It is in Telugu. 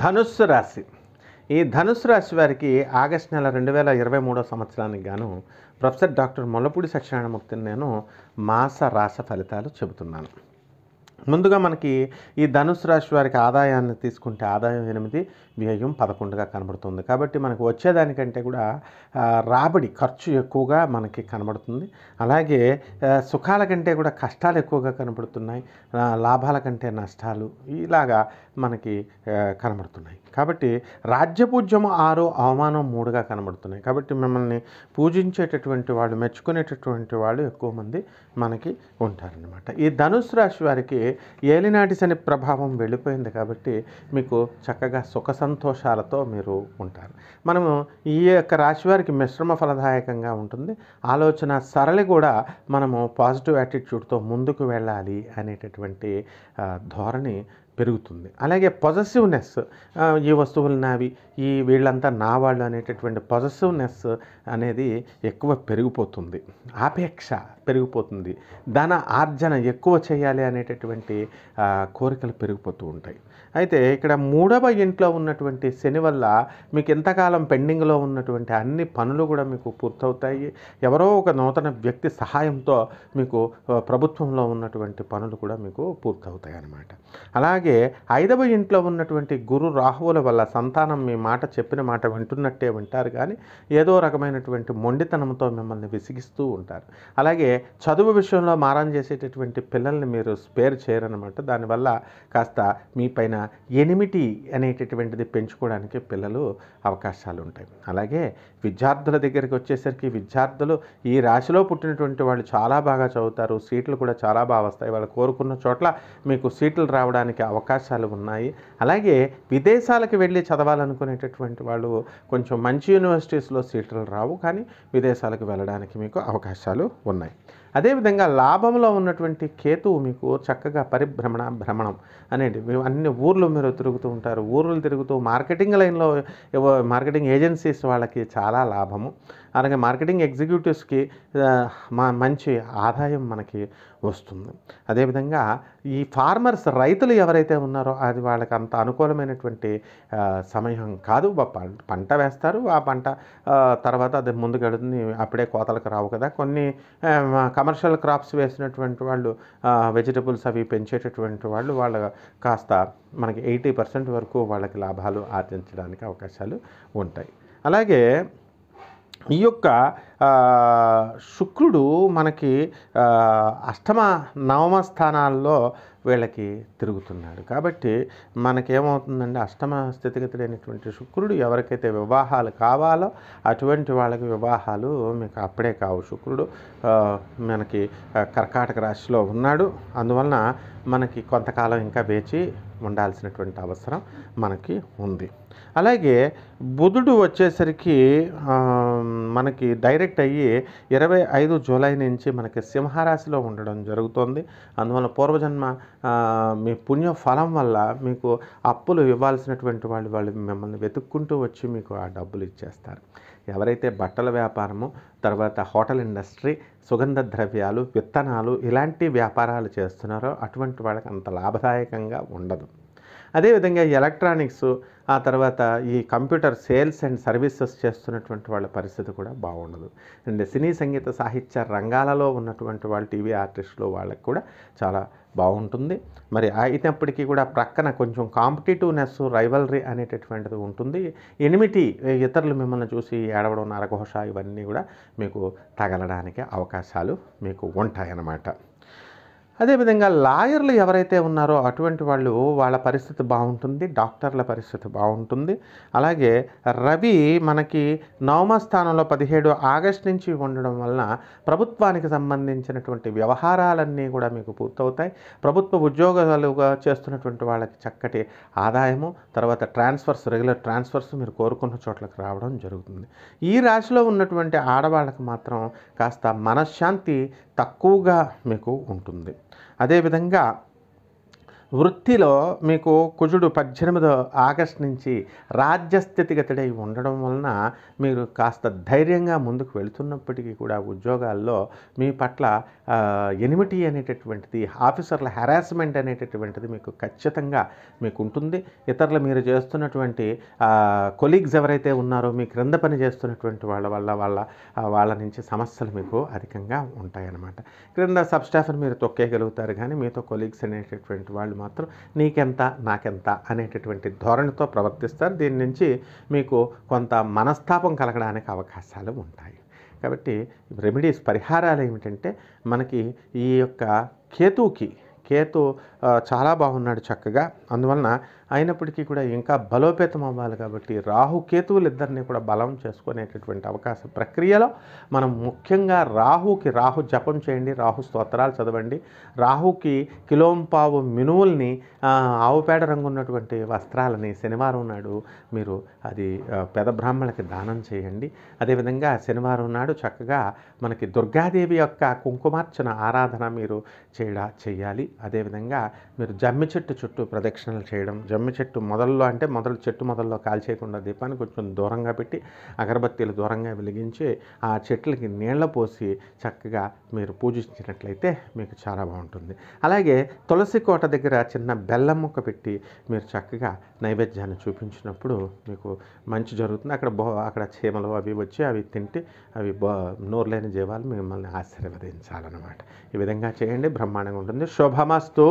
ధనుస్సు రాశి ఈ ధనుస్సు రాశి వారికి ఆగస్టు నెల రెండు వేల ఇరవై మూడో సంవత్సరానికి గాను ప్రొఫెసర్ డాక్టర్ ముల్లపూడి సత్యనారాయణమూర్తిని నేను మాస రాస ఫలితాలు చెబుతున్నాను ముందుగా మనకి ఈ ధనుసు రాశి వారికి ఆదాయాన్ని తీసుకుంటే ఆదాయం ఎనిమిది వ్యయం పదకొండుగా కనబడుతుంది కాబట్టి మనకు వచ్చేదానికంటే కూడా రాబడి ఖర్చు ఎక్కువగా మనకి కనబడుతుంది అలాగే సుఖాల కంటే కూడా కష్టాలు ఎక్కువగా కనబడుతున్నాయి లాభాల కంటే నష్టాలు ఇలాగా మనకి కనబడుతున్నాయి కాబట్టి రాజ్యపూజ్యం ఆరు అవమానం మూడుగా కనబడుతున్నాయి కాబట్టి మిమ్మల్ని పూజించేటటువంటి వాళ్ళు మెచ్చుకునేటటువంటి వాళ్ళు ఎక్కువ మంది మనకి ఉంటారనమాట ఈ ధనుసు రాశి వారికి ఏలినాటి శని ప్రభావం వెళ్ళిపోయింది కాబట్టి మీకు చక్కగా సుఖ సంతోషాలతో మీరు ఉంటారు మనము ఈ యొక్క రాశి వారికి మిశ్రమ ఫలదాయకంగా ఉంటుంది ఆలోచన సరళి కూడా మనము పాజిటివ్ యాటిట్యూడ్తో ముందుకు వెళ్ళాలి అనేటటువంటి ధోరణి పెరుగుతుంది అలాగే పొజెసివ్నెస్ ఈ వస్తువులు నావి ఈ వీళ్ళంతా నా వాళ్ళు అనేటటువంటి పొజసివ్నెస్ అనేది ఎక్కువ పెరిగిపోతుంది ఆపేక్ష పెరిగిపోతుంది ధన ఆర్జన ఎక్కువ చేయాలి అనేటటువంటి కోరికలు పెరిగిపోతూ ఉంటాయి అయితే ఇక్కడ మూడవ ఇంట్లో ఉన్నటువంటి శని వల్ల మీకు ఎంతకాలం పెండింగ్లో ఉన్నటువంటి అన్ని పనులు కూడా మీకు పూర్తవుతాయి ఎవరో ఒక నూతన వ్యక్తి సహాయంతో మీకు ప్రభుత్వంలో ఉన్నటువంటి పనులు కూడా మీకు పూర్తవుతాయి అన్నమాట అలాగే అలాగే ఐదవ ఇంట్లో ఉన్నటువంటి గురు రాహువుల వల్ల సంతానం మీ మాట చెప్పిన మాట వింటున్నట్టే వింటారు కానీ ఏదో రకమైనటువంటి మొండితనంతో మిమ్మల్ని విసిగిస్తూ ఉంటారు అలాగే చదువు విషయంలో మారం చేసేటటువంటి పిల్లల్ని మీరు స్పేర్ చేయరనమాట దానివల్ల కాస్త మీ పైన ఎనిమిటి అనేటటువంటిది పెంచుకోవడానికి పిల్లలు అవకాశాలు ఉంటాయి అలాగే విద్యార్థుల దగ్గరికి వచ్చేసరికి విద్యార్థులు ఈ రాశిలో పుట్టినటువంటి వాళ్ళు చాలా బాగా చదువుతారు సీట్లు కూడా చాలా బాగా వస్తాయి వాళ్ళు కోరుకున్న చోట్ల మీకు సీట్లు రావడానికి అవకాశాలు ఉన్నాయి అలాగే విదేశాలకు వెళ్ళి చదవాలనుకునేటటువంటి వాళ్ళు కొంచెం మంచి యూనివర్సిటీస్లో సీట్లు రావు కానీ విదేశాలకు వెళ్ళడానికి మీకు అవకాశాలు ఉన్నాయి అదేవిధంగా లాభంలో ఉన్నటువంటి కేతువు మీకు చక్కగా పరిభ్రమణ భ్రమణం అనేది అన్ని ఊర్లు మీరు తిరుగుతూ ఉంటారు ఊర్లు తిరుగుతూ మార్కెటింగ్ లైన్లో మార్కెటింగ్ ఏజెన్సీస్ వాళ్ళకి చాలా లాభము అలాగే మార్కెటింగ్ ఎగ్జిక్యూటివ్స్కి మా మంచి ఆదాయం మనకి వస్తుంది అదేవిధంగా ఈ ఫార్మర్స్ రైతులు ఎవరైతే ఉన్నారో అది వాళ్ళకి అంత అనుకూలమైనటువంటి సమయం కాదు పంట వేస్తారు ఆ పంట తర్వాత అది ముందుకెడుతుంది అప్పుడే కోతలకు రావు కదా కొన్ని కమర్షియల్ క్రాప్స్ వేసినటువంటి వాళ్ళు వెజిటబుల్స్ అవి పెంచేటటువంటి వాళ్ళు వాళ్ళ కాస్త మనకి ఎయిటీ పర్సెంట్ వరకు వాళ్ళకి లాభాలు ఆర్జించడానికి అవకాశాలు ఉంటాయి అలాగే ఈ యొక్క శుక్రుడు మనకి అష్టమ నవమ స్థానాల్లో వీళ్ళకి తిరుగుతున్నాడు కాబట్టి మనకేమవుతుందంటే అష్టమ స్థితిగతుడైనటువంటి శుక్రుడు ఎవరికైతే వివాహాలు కావాలో అటువంటి వాళ్ళకి వివాహాలు మీకు అప్పుడే కావు శుక్రుడు మనకి కర్కాటక రాశిలో ఉన్నాడు అందువలన మనకి కొంతకాలం ఇంకా వేచి ఉండాల్సినటువంటి అవసరం మనకి ఉంది అలాగే బుధుడు వచ్చేసరికి మనకి డైరెక్ట్ అయ్యి ఇరవై ఐదు జూలై నుంచి మనకి సింహరాశిలో ఉండడం జరుగుతుంది అందువల్ల పూర్వజన్మ మీ పుణ్య ఫలం వల్ల మీకు అప్పులు ఇవ్వాల్సినటువంటి వాళ్ళు వాళ్ళు మిమ్మల్ని వెతుక్కుంటూ వచ్చి మీకు ఆ డబ్బులు ఇచ్చేస్తారు ఎవరైతే బట్టల వ్యాపారము తర్వాత హోటల్ ఇండస్ట్రీ సుగంధ ద్రవ్యాలు విత్తనాలు ఇలాంటి వ్యాపారాలు చేస్తున్నారో అటువంటి వాళ్ళకి అంత లాభదాయకంగా ఉండదు అదేవిధంగా ఎలక్ట్రానిక్స్ ఆ తర్వాత ఈ కంప్యూటర్ సేల్స్ అండ్ సర్వీసెస్ చేస్తున్నటువంటి వాళ్ళ పరిస్థితి కూడా బాగుండదు అండ్ సినీ సంగీత సాహిత్య రంగాలలో ఉన్నటువంటి వాళ్ళు టీవీ ఆర్టిస్టులు వాళ్ళకి కూడా చాలా బాగుంటుంది మరి అయినప్పటికీ కూడా ప్రక్కన కొంచెం కాంపిటేటివ్నెస్ రైవలరీ అనేటటువంటిది ఉంటుంది ఎనిమిటి ఇతరులు మిమ్మల్ని చూసి ఏడవడం నరఘోష ఇవన్నీ కూడా మీకు తగలడానికి అవకాశాలు మీకు ఉంటాయన్నమాట అదేవిధంగా లాయర్లు ఎవరైతే ఉన్నారో అటువంటి వాళ్ళు వాళ్ళ పరిస్థితి బాగుంటుంది డాక్టర్ల పరిస్థితి బాగుంటుంది అలాగే రవి మనకి నవమ స్థానంలో పదిహేడు ఆగస్ట్ నుంచి ఉండడం వలన ప్రభుత్వానికి సంబంధించినటువంటి వ్యవహారాలన్నీ కూడా మీకు పూర్తవుతాయి ప్రభుత్వ ఉద్యోగాలుగా చేస్తున్నటువంటి వాళ్ళకి చక్కటి ఆదాయము తర్వాత ట్రాన్స్ఫర్స్ రెగ్యులర్ ట్రాన్స్ఫర్స్ మీరు కోరుకున్న చోట్లకు రావడం జరుగుతుంది ఈ రాశిలో ఉన్నటువంటి ఆడవాళ్ళకి మాత్రం కాస్త మనశ్శాంతి తక్కువగా మీకు ఉంటుంది అదేవిధంగా వృత్తిలో మీకు కుజుడు పద్దెనిమిదో ఆగస్ట్ నుంచి రాజ్యస్థితిగతుడై ఉండడం వలన మీరు కాస్త ధైర్యంగా ముందుకు వెళుతున్నప్పటికీ కూడా ఉద్యోగాల్లో మీ పట్ల ఎనిమిటీ అనేటటువంటిది ఆఫీసర్ల హెరాస్మెంట్ అనేటటువంటిది మీకు ఖచ్చితంగా మీకు ఉంటుంది ఇతరులు మీరు చేస్తున్నటువంటి కొలీగ్స్ ఎవరైతే ఉన్నారో మీ క్రింద పని చేస్తున్నటువంటి వాళ్ళ వల్ల వాళ్ళ వాళ్ళ నుంచి సమస్యలు మీకు అధికంగా ఉంటాయన్నమాట క్రింద సబ్స్టాఫ్ని మీరు తొక్కేయగలుగుతారు కానీ మీతో కొలీగ్స్ అనేటటువంటి వాళ్ళు మాత్రం నీకెంత నాకెంత అనేటటువంటి ధోరణితో ప్రవర్తిస్తారు దీని నుంచి మీకు కొంత మనస్తాపం కలగడానికి అవకాశాలు ఉంటాయి కాబట్టి రెమెడీస్ పరిహారాలు ఏమిటంటే మనకి ఈ యొక్క కేతుకి కేతు చాలా బాగున్నాడు చక్కగా అందువలన అయినప్పటికీ కూడా ఇంకా బలోపేతం అవ్వాలి కాబట్టి రాహుకేతువులు ఇద్దరిని కూడా బలం చేసుకునేటటువంటి అవకాశం ప్రక్రియలో మనం ముఖ్యంగా రాహుకి రాహు జపం చేయండి రాహు స్తోత్రాలు చదవండి రాహుకి కిలోంపావు మినువుల్ని ఆవుపేడ రంగు ఉన్నటువంటి వస్త్రాలని శనివారం నాడు మీరు అది పెద బ్రాహ్మణులకి దానం చేయండి అదేవిధంగా శనివారం నాడు చక్కగా మనకి దుర్గాదేవి యొక్క కుంకుమార్చన ఆరాధన మీరు చేయడా చేయాలి అదేవిధంగా మీరు జమ్మి చెట్టు చుట్టూ ప్రదక్షిణలు చేయడం జమ్మి జమ్మి చెట్టు మొదల్లో అంటే మొదలు చెట్టు మొదల్లో కాల్చేయకుండా దీపాన్ని కొంచెం దూరంగా పెట్టి అగరబత్తీలు దూరంగా వెలిగించి ఆ చెట్లకి నీళ్ళ పోసి చక్కగా మీరు పూజించినట్లయితే మీకు చాలా బాగుంటుంది అలాగే తులసి కోట దగ్గర చిన్న బెల్లం ముక్క పెట్టి మీరు చక్కగా నైవేద్యాన్ని చూపించినప్పుడు మీకు మంచి జరుగుతుంది అక్కడ బో అక్కడ చీమలు అవి వచ్చి అవి తింటే అవి బో నోరులేని జీవాలు మిమ్మల్ని ఆశీర్వదించాలన్నమాట ఈ విధంగా చేయండి బ్రహ్మాండంగా ఉంటుంది శోభమస్తు